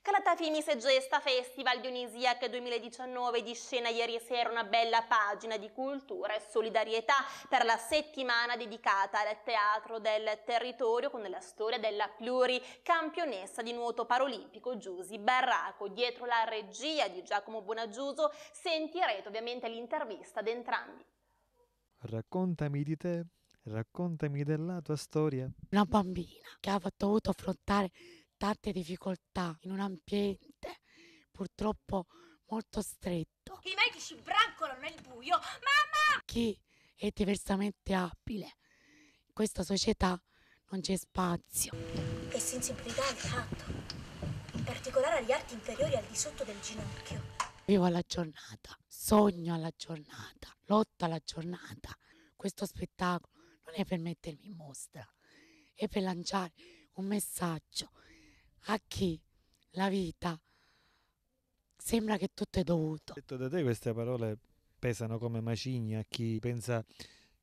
Calatafimi se gesta Festival Dionisiac 2019 di scena ieri sera una bella pagina di cultura e solidarietà per la settimana dedicata al teatro del territorio con la storia della pluricampionessa di nuoto parolimpico Giusy Barraco. Dietro la regia di Giacomo Bonagiuso sentirete ovviamente l'intervista ad entrambi. Raccontami di te, raccontami della tua storia. Una bambina che ha dovuto affrontare tante difficoltà in un ambiente purtroppo molto stretto. I medici brancolano nel buio, mamma! Chi è diversamente abile in questa società non c'è spazio. E sensibilità al tatto, in particolare agli arti inferiori al di sotto del ginocchio. Vivo alla giornata, sogno alla giornata, lotto alla giornata. Questo spettacolo non è per mettermi in mostra, è per lanciare un messaggio a chi la vita sembra che tutto è dovuto. Detto da te queste parole pesano come macigni a chi pensa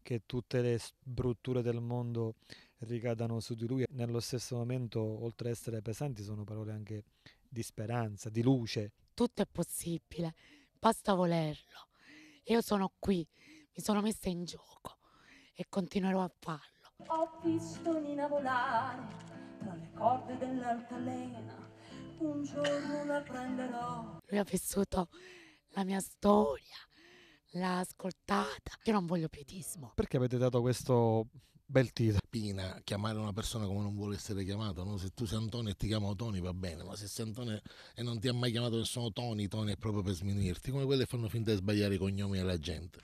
che tutte le brutture del mondo ricadano su di lui. Nello stesso momento, oltre ad essere pesanti, sono parole anche di speranza, di luce. Tutto è possibile, basta volerlo. Io sono qui, mi sono messa in gioco e continuerò a farlo. Ho visto Nina volare tra le corde dell'altalena. Un giorno la prenderò. Lui ha vissuto la mia storia, l'ha ascoltata. Io non voglio pietismo. Perché avete dato questo bel titolo? Pina, chiamare una persona come non vuole essere chiamato, No? Se tu sei Antonio e ti chiamo Tony va bene, ma se sei Antonio e non ti ha mai chiamato nessuno Tony, Tony è proprio per sminuirti. Come quelle fanno finta di sbagliare i cognomi alla gente.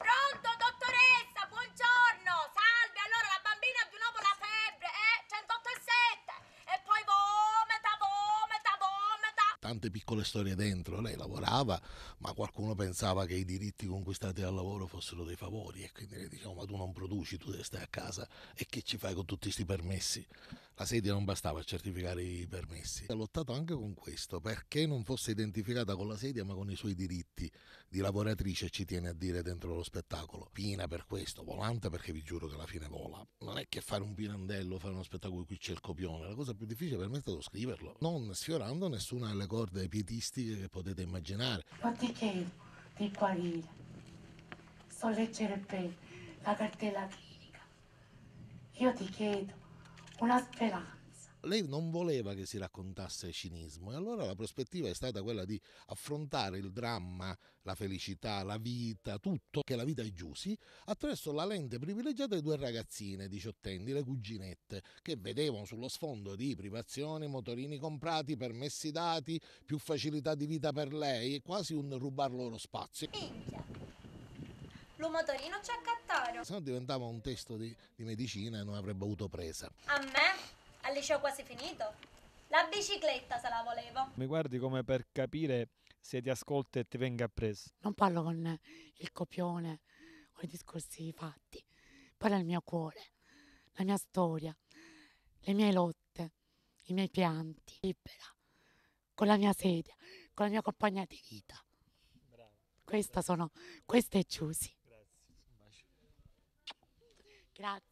tante piccole storie dentro. Lei lavorava, ma qualcuno pensava che i diritti conquistati dal lavoro fossero dei favori e quindi le diciamo ma tu non produci, tu devi stare a casa e che ci fai con tutti questi permessi? la sedia non bastava a certificare i permessi. Ha lottato anche con questo, perché non fosse identificata con la sedia ma con i suoi diritti di lavoratrice, ci tiene a dire dentro lo spettacolo. Pina per questo, volante perché vi giuro che alla fine vola. Non è che fare un pinandello, fare uno spettacolo in cui c'è il copione, la cosa più difficile per me è stato scriverlo, non sfiorando nessuna delle corde pietistiche che potete immaginare. Ma ti chiedo di guarire, sollecere leggere bene la cartella clinica. Io ti chiedo una speranza. Lei non voleva che si raccontasse cinismo e allora la prospettiva è stata quella di affrontare il dramma, la felicità, la vita, tutto che la vita è Giusi, attraverso la lente privilegiata di due ragazzine diciottenni, le cuginette, che vedevano sullo sfondo di privazioni, motorini comprati, permessi dati, più facilità di vita per lei quasi un rubar loro spazio. Minchia l'umotorino ci accattarono. Se no diventava un testo di, di medicina e non avrebbe avuto presa. A me? Al liceo quasi finito? La bicicletta se la volevo. Mi guardi come per capire se ti ascolta e ti venga appreso. Non parlo con il copione o i discorsi fatti. Parlo del mio cuore, la mia storia, le mie lotte, i miei pianti. Libera, con la mia sedia, con la mia compagna di vita. Questa sono, questa è Giusy. Grazie.